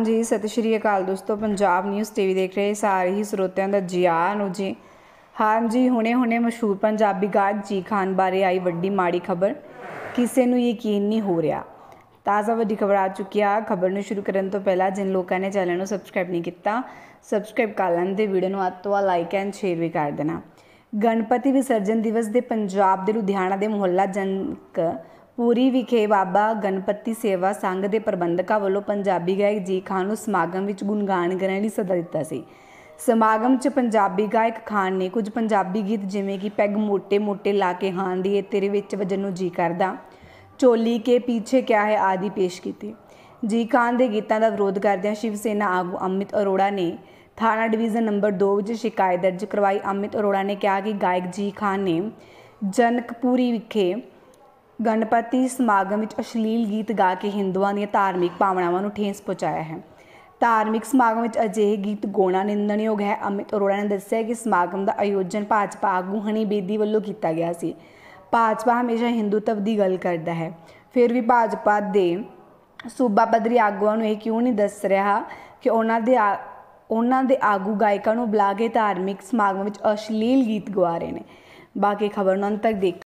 ਹਾਂਜੀ ਸਤਿ ਸ਼੍ਰੀ ਅਕਾਲ ਦੋਸਤੋ ਪੰਜਾਬ ਨਿਊਜ਼ ਟੀਵੀ ਦੇਖ ਰਹੇ ਸਾਰੇ ਹੀ ਸਰੋਤਿਆਂ ਦਾ ਜਿਆ ਨੂੰ ਜੀ ਹਾਂਜੀ ਹੁਣੇ-ਹੁਣੇ ਮਸ਼ਹੂਰ ਪੰਜਾਬੀ ਗਾਇਕ ਜੀ ਖਾਨ ਬਾਰੇ ਆਈ ਵੱਡੀ ਮਾੜੀ ਖਬਰ ਕਿਸੇ ਨੂੰ ਯਕੀਨ ਨਹੀਂ ਹੋ ਰਿਹਾ ਤਾਜ਼ਾ ਵੱਡੀ ਖਬਰ ਆ ਚੁੱਕੀ ਆ ਖਬਰ ਨੂੰ ਸ਼ੁਰੂ ਕਰਨ ਤੋਂ ਪਹਿਲਾਂ ਜਿਨ ਲੋਕਾਂ ਨੇ ਚੈਨਲ ਨੂੰ ਸਬਸਕ੍ਰਾਈਬ ਨਹੀਂ ਕੀਤਾ ਸਬਸਕ੍ਰਾਈਬ ਕਰ ਲੈਣ ਤੇ ਵੀਡੀਓ ਨੂੰ ਅੱਤ ਤੋਂ ਲਾਈਕ ਐਂਡ ਸ਼ੇਅਰ ਵੀ ਕਰ ਦੇਣਾ ਗਣਪਤੀ ਵਿਸਰਜਨ ਦਿਵਸ ਦੇ ਪੰਜਾਬ ਦੇ ਲੁਧਿਆਣਾ ਦੇ ਮੁਹੱਲਾ ਜਨਕ ਪੂਰੀ ਵਿਖੇ ਬਾਬਾ ਗਣਪਤੀ ਸੇਵਾ ਸੰਘ ਦੇ ਪ੍ਰਬੰਧਕਾਂ ਵੱਲੋਂ ਪੰਜਾਬੀ ਗਾਇਕ ਜੀ ਖਾਨ ਨੂੰ ਸਮਾਗਮ ਵਿੱਚ ਗੁਣਗਾਨ ਕਰਨ ਲਈ ਸੱਦਾ ਦਿੱਤਾ ਸੀ ਸਮਾਗਮ 'ਚ ਪੰਜਾਬੀ ਗਾਇਕ ਖਾਨ ਨੇ ਕੁਝ ਪੰਜਾਬੀ ਗੀਤ ਜਿਵੇਂ ਕਿ ਪੈਗ ਮੋਟੇ ਮੋਟੇ ਲਾ ਕੇ ਹਾਂ ਦੀ ਤੇਰੇ ਵਿੱਚ ਵਜਨ ਨੂੰ ਜੀ ਕਰਦਾ ਚੋਲੀ ਕੇ ਪਿੱਛੇ ਕਿਆ ਹੈ ਆਦਿ ਪੇਸ਼ ਕੀਤੇ ਜੀ ਖਾਨ ਦੇ ਗੀਤਾਂ ਦਾ ਵਿਰੋਧ ਕਰਦਿਆਂ ਸ਼ਿਵ ਸੈਨਾ ਆਗੂ ਅਮਿਤ ਅਰੋੜਾ ਨੇ ਥਾਣਾ ਡਿਵੀਜ਼ਨ ਨੰਬਰ 2 ਵਿੱਚ ਸ਼ਿਕਾਇਤ ਦਰਜ ਕਰਵਾਈ ਅਮਿਤ ਅਰੋੜਾ ਨੇ ਕਿਹਾ ਕਿ ਗਾਇਕ ਜੀ ਖਾਨ ਨੇ ਜਨਕਪੂਰੀ ਵਿਖੇ ਗਣਪਤੀ ਸਮਾਗਮ ਵਿੱਚ ਅਸ਼ਲੀਲ ਗੀਤ ਗਾ ਕੇ ਹਿੰਦੂਆਂ ਦੀਆਂ ਧਾਰਮਿਕ ਭਾਵਨਾਵਾਂ ਨੂੰ ਠੇਸ ਪਹੁੰਚਾਇਆ ਹੈ ਧਾਰਮਿਕ ਸਮਾਗਮ ਵਿੱਚ ਅਜਿਹੇ ਗੀਤ ਗੋਣਾ ਨਿੰਦਣਯੋਗ ਹੈ ਅਮਿਤ ਅਰੋੜਾ ਨੇ ਦੱਸਿਆ ਕਿ ਸਮਾਗਮ ਦਾ ਆਯੋਜਨ ਭਾਜਪਾ ਆਗੂ ਹਣੀ ਬੇਦੀ ਵੱਲੋਂ ਕੀਤਾ ਗਿਆ ਸੀ ਭਾਜਪਾ ਹਮੇਸ਼ਾ ਹਿੰਦੂਤਵ ਦੀ ਗੱਲ ਕਰਦਾ ਹੈ ਫਿਰ ਵੀ ਭਾਜਪਾ ਦੇ ਸੂਬਾ ਪਦਰੀ ਆਗੂਆਂ ਨੂੰ ਇਹ ਕਿਉਂ ਨਹੀਂ ਦੱਸ ਰਿਹਾ ਕਿ ਉਹਨਾਂ ਦੇ ਉਹਨਾਂ ਦੇ ਆਗੂ ਗਾਇਕਾਂ ਨੂੰ ਬੁਲਾ ਕੇ ਧਾਰਮਿਕ ਸਮਾਗਮ ਵਿੱਚ ਅਸ਼ਲੀਲ ਗੀਤ ਗਵਾ ਰਹੇ ਨੇ ਬਾਕੀ ਖਬਰ ਨੂੰ ਅੰਤ ਤੱਕ ਦੇਖ